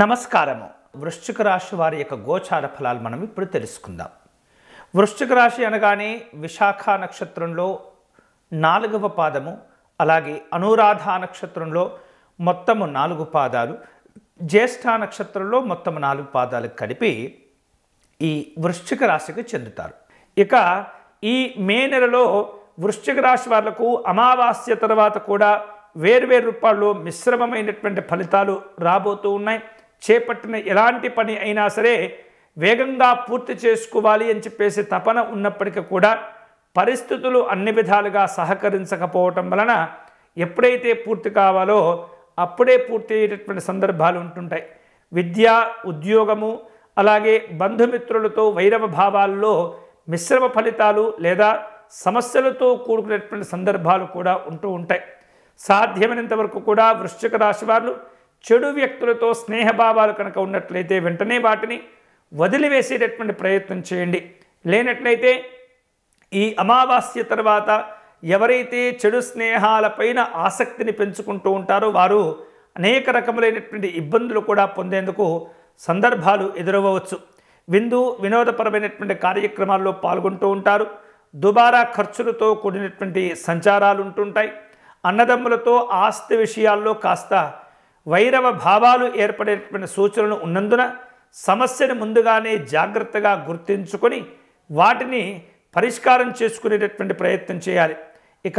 నమస్కారము వృశ్చిక రాశి వారి యొక్క గోచార ఫలాలు మనం ఇప్పుడు తెలుసుకుందాం వృశ్చిక రాశి అనగానే విశాఖ నక్షత్రంలో నాలుగవ పాదము అలాగే అనురాధ నక్షత్రంలో మొత్తము నాలుగు పాదాలు జ్యేష్ఠ నక్షత్రంలో మొత్తము నాలుగు పాదాలు కలిపి ఈ వృశ్చిక రాశికి చెందుతారు ఇక ఈ మే నెలలో వృశ్చిక రాశి వాళ్లకు అమావాస్య తర్వాత కూడా వేర్వేరు రూపాల్లో మిశ్రమమైనటువంటి ఫలితాలు రాబోతూ ఉన్నాయి చేపట్టిన ఎలాంటి పని అయినా సరే వేగంగా పూర్తి చేసుకోవాలి అని చెప్పేసి తపన ఉన్నప్పటికీ కూడా పరిస్థితులు అన్ని విధాలుగా సహకరించకపోవటం వలన ఎప్పుడైతే పూర్తి కావాలో అప్పుడే పూర్తి అయ్యేటటువంటి సందర్భాలు ఉంటుంటాయి విద్య ఉద్యోగము అలాగే బంధుమిత్రులతో వైరవ భావాల్లో మిశ్రమ ఫలితాలు లేదా సమస్యలతో కూడుకునేటువంటి సందర్భాలు కూడా ఉంటూ ఉంటాయి సాధ్యమైనంత వరకు కూడా వృశ్చిక రాశి వారు చెడు వ్యక్తులతో స్నేహభావాలు కనుక ఉన్నట్లయితే వెంటనే వాటిని వదిలివేసేటటువంటి ప్రయత్నం చేయండి లేనట్లయితే ఈ అమావాస్య తర్వాత ఎవరైతే చెడు స్నేహాలపైన ఆసక్తిని పెంచుకుంటూ ఉంటారో వారు అనేక రకములైనటువంటి ఇబ్బందులు కూడా పొందేందుకు సందర్భాలు ఎదురవ్వచ్చు విందు వినోదపరమైనటువంటి కార్యక్రమాల్లో పాల్గొంటూ ఉంటారు దుబారా ఖర్చులతో కూడినటువంటి సంచారాలు ఉంటుంటాయి అన్నదమ్ములతో ఆస్తి విషయాల్లో కాస్త వైరవ భావాలు ఏర్పడేటువంటి సూచనలు ఉన్నందున సమస్యను ముందుగానే జాగ్రత్తగా గుర్తించుకొని వాటిని పరిష్కారం చేసుకునేటటువంటి ప్రయత్నం చేయాలి ఇక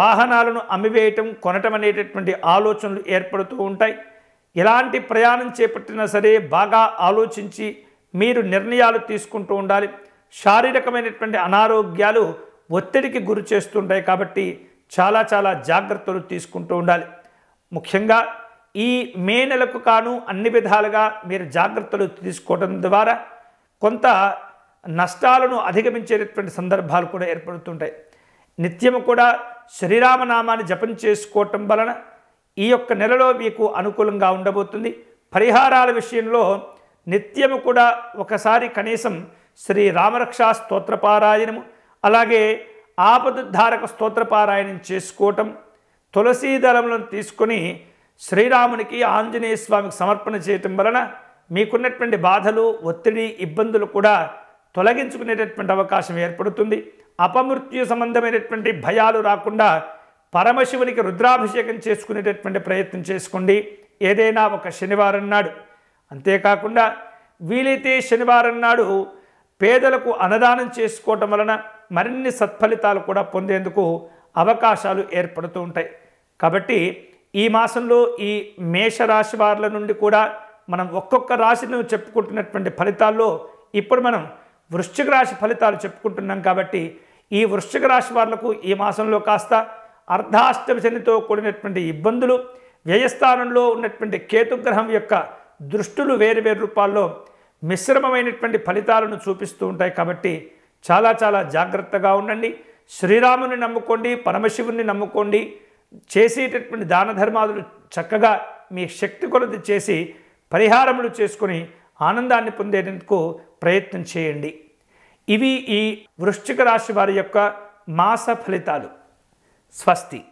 వాహనాలను అమ్మివేయటం కొనటం అనేటటువంటి ఆలోచనలు ఏర్పడుతూ ఉంటాయి ఎలాంటి ప్రయాణం చేపట్టినా సరే బాగా ఆలోచించి మీరు నిర్ణయాలు తీసుకుంటూ ఉండాలి శారీరకమైనటువంటి అనారోగ్యాలు ఒత్తిడికి గురి చేస్తుంటాయి కాబట్టి చాలా చాలా జాగ్రత్తలు తీసుకుంటూ ఉండాలి ముఖ్యంగా ఈ మే నెలకు కాను అన్ని విధాలుగా మీరు జాగ్రత్తలు తీసుకోవడం ద్వారా కొంత నష్టాలను అధిగమించేటటువంటి సందర్భాలు కూడా ఏర్పడుతుంటాయి నిత్యము కూడా శ్రీరామనామాన్ని జపం చేసుకోవటం వలన ఈ యొక్క నెలలో మీకు అనుకూలంగా ఉండబోతుంది పరిహారాల విషయంలో నిత్యము కూడా ఒకసారి కనీసం శ్రీ రామరక్షా స్తోత్రపారాయణము అలాగే ఆపదుద్ధారక స్తోత్రపారాయణం చేసుకోవటం తులసీదళములను తీసుకొని శ్రీరామునికి ఆంజనేయ స్వామికి సమర్పణ చేయటం వలన మీకున్నటువంటి బాధలు ఒత్తిడి ఇబ్బందులు కూడా తొలగించుకునేటటువంటి అవకాశం ఏర్పడుతుంది అపమృత్యు సంబంధమైనటువంటి భయాలు రాకుండా పరమశివునికి రుద్రాభిషేకం చేసుకునేటటువంటి ప్రయత్నం చేసుకోండి ఏదైనా ఒక శనివారం నాడు అంతేకాకుండా వీలైతే శనివారం నాడు పేదలకు అన్నదానం చేసుకోవటం వలన మరిన్ని సత్ఫలితాలు కూడా పొందేందుకు అవకాశాలు ఏర్పడుతూ ఉంటాయి కాబట్టి ఈ మాసంలో ఈ మేషరాశి వారుల నుండి కూడా మనం ఒక్కొక్క రాశిని చెప్పుకుంటున్నటువంటి ఫలితాల్లో ఇప్పుడు మనం వృశ్చిక రాశి ఫలితాలు చెప్పుకుంటున్నాం కాబట్టి ఈ వృశ్చిక రాశి వారులకు ఈ మాసంలో కాస్త అర్ధాష్టమ శనితో కూడినటువంటి ఇబ్బందులు వ్యయస్థానంలో ఉన్నటువంటి కేతుగ్రహం యొక్క దృష్టులు వేరు వేరు రూపాల్లో మిశ్రమమైనటువంటి ఫలితాలను చూపిస్తూ ఉంటాయి కాబట్టి చాలా చాలా జాగ్రత్తగా ఉండండి శ్రీరాముని నమ్ముకోండి పరమశివుని నమ్ముకోండి చేసేటటువంటి దాన ధర్మాదులు చక్కగా మీ శక్తి కొలత చేసి పరిహారములు చేసుకుని ఆనందాన్ని పొందేందుకు ప్రయత్నం చేయండి ఇవి ఈ వృశ్చిక రాశి వారి యొక్క మాస ఫలితాలు స్వస్తి